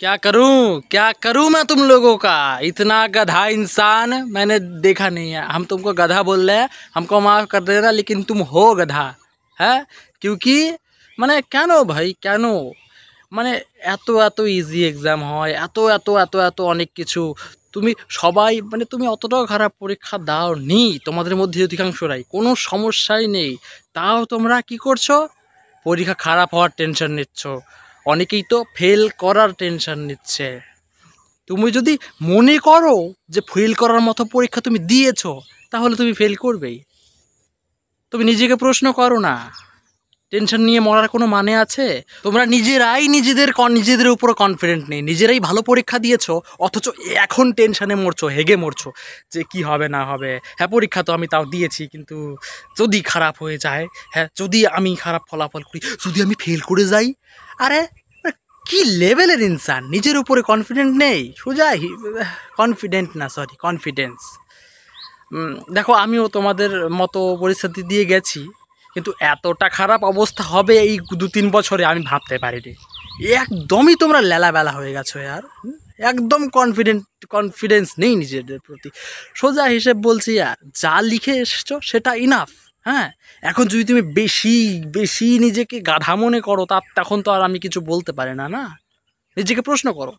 क्या करूं क्या करूं मैं तुम लोगों का इतना गधा इंसान मैंने देखा नहीं है हम तुमको गधा बोल रहे हैं हमको माफ़ कर देना लेकिन तुम हो गधा হ্যাঁ কিউকি মানে কেন ভাই কেন মানে এত এত ইজি এক্সাম হয় এত এত এত এত অনেক কিছু তুমি সবাই মানে তুমি অতটাও খারাপ পরীক্ষা দাও নি তোমাদের মধ্যে অধিকাংশরাই কোনো সমস্যাই নেই তাও তোমরা কি করছো পরীক্ষা খারাপ হওয়ার টেনশন নিচ্ছ অনেকেই তো ফেল করার টেনশন নিচ্ছে তুমি যদি মনে করো যে ফেল করার মতো পরীক্ষা তুমি দিয়েছো তাহলে তুমি ফেল করবেই তুমি নিজেকে প্রশ্ন করো না টেনশন নিয়ে মরার কোনো মানে আছে তোমরা নিজেরাই নিজেদের নিজেদের উপর কনফিডেন্ট নেই নিজেরাই ভালো পরীক্ষা দিয়েছ অথচ এখন টেনশনে মরছো হেগে মরছো যে কি হবে না হবে হ্যাঁ পরীক্ষা তো আমি তাও দিয়েছি কিন্তু যদি খারাপ হয়ে যায় হ্যাঁ যদি আমি খারাপ ফলাফল করি যদি আমি ফেল করে যাই আরে কি লেভেলের ইনসান নিজের উপরে কনফিডেন্ট নেই সোজা কনফিডেন্ট না সরি কনফিডেন্স দেখো আমিও তোমাদের মতো পরিস্থিতি দিয়ে গেছি কিন্তু এতটা খারাপ অবস্থা হবে এই দু তিন বছরে আমি ভাবতে পারিনি একদমই তোমরা লেলাবেলা হয়ে গেছো আর একদম কনফিডেন্ট কনফিডেন্স নেই নিজেদের প্রতি সোজা হিসেব বলছি আর যা লিখে এসছো সেটা ইনাফ হ্যাঁ এখন যদি তুমি বেশি বেশি নিজেকে গাধা মনে করো তার তখন তো আর আমি কিছু বলতে পারি না না নিজেকে প্রশ্ন করো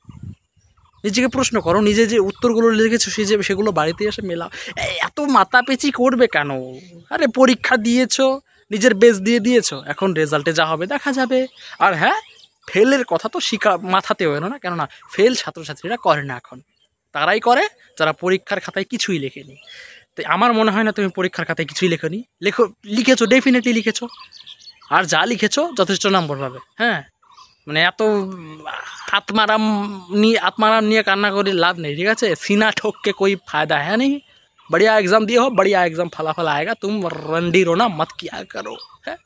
নিজেকে প্রশ্ন করো নিজে যে উত্তরগুলো লিখেছো সে যে সেগুলো বাড়িতে এসে মেলাও এত মাথা পেঁচি করবে কেন আরে পরীক্ষা দিয়েছো নিজের বেজ দিয়ে দিয়েছো এখন রেজাল্টে যা হবে দেখা যাবে আর হ্যাঁ ফেলের কথা তো শিকা মাথাতেও এলো না কেননা ফেল ছাত্রছাত্রীরা করে না এখন তারাই করে যারা পরীক্ষার খাতায় কিছুই লেখেনি তো আমার মনে হয় না তুমি পরীক্ষার খাতায় কিছুই লেখনি লেখো লিখেছো ডেফিনেটলি লিখেছো আর যা লিখেছো যথেষ্ট নম্বর পাবে হ্যাঁ মানে এত আত্মারাম নিয়ে আত্মারাম নিয়ে কান্না করে লাভ নেই ঠিক আছে সিনা ঠককে কই ফায়দা হ্যাঁ নেই बढ़िया एग्ज़ाम दिए हो बढ़िया एग्ज़ाम फलाफल आएगा तुम रंडी रोना मत किया करो है